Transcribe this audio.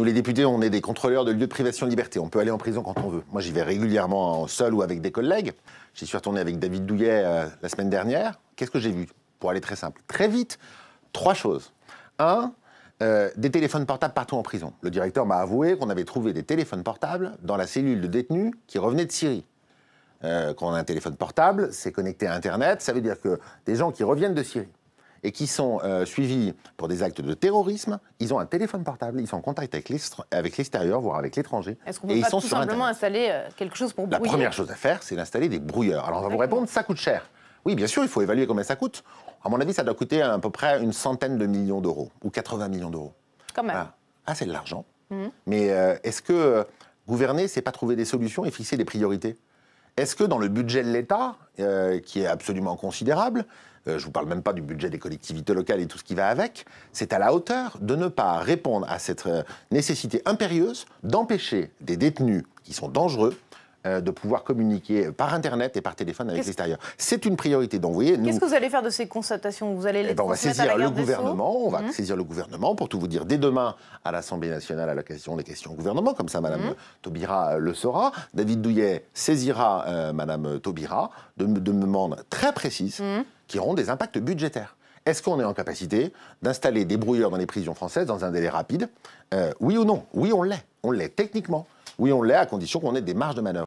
Nous, les députés, on est des contrôleurs de lieux de privation de liberté. On peut aller en prison quand on veut. Moi, j'y vais régulièrement seul ou avec des collègues. J'y suis retourné avec David Douillet euh, la semaine dernière. Qu'est-ce que j'ai vu Pour aller très simple, très vite, trois choses. Un, euh, des téléphones portables partout en prison. Le directeur m'a avoué qu'on avait trouvé des téléphones portables dans la cellule de détenus qui revenaient de Syrie. Euh, quand on a un téléphone portable, c'est connecté à Internet, ça veut dire que des gens qui reviennent de Syrie et qui sont euh, suivis pour des actes de terrorisme, ils ont un téléphone portable, ils sont en contact avec l'extérieur, voire avec l'étranger. Est-ce qu'on peut pas sont tout simplement installer euh, quelque chose pour brouiller La première chose à faire, c'est d'installer des brouilleurs. Alors on va vous répondre, ça coûte cher. Oui, bien sûr, il faut évaluer combien ça coûte. À mon avis, ça doit coûter à peu près une centaine de millions d'euros, ou 80 millions d'euros. Quand même. Ah, c'est de l'argent. Mmh. Mais euh, est-ce que gouverner, c'est pas trouver des solutions et fixer des priorités est-ce que dans le budget de l'État, euh, qui est absolument considérable, euh, je ne vous parle même pas du budget des collectivités locales et tout ce qui va avec, c'est à la hauteur de ne pas répondre à cette euh, nécessité impérieuse d'empêcher des détenus qui sont dangereux euh, de pouvoir communiquer par Internet et par téléphone avec l'extérieur. C'est une priorité. d'envoyer Qu'est-ce que vous allez faire de ces constatations Vous allez eh les ben, on va saisir le gouvernement. On va mmh. saisir le gouvernement pour tout vous dire dès demain à l'Assemblée nationale à l'occasion des questions au gouvernement, comme ça Madame Tobira mmh. Taubira euh, le saura. David Douillet saisira Mme euh, Madame Taubira de, de demandes très précises mmh. qui auront des impacts budgétaires. Est-ce qu'on est en capacité d'installer des brouilleurs dans les prisons françaises dans un délai rapide Oui ou non Oui, on l'est. On l'est techniquement. Oui, on l'est à condition qu'on ait des marges de manœuvre.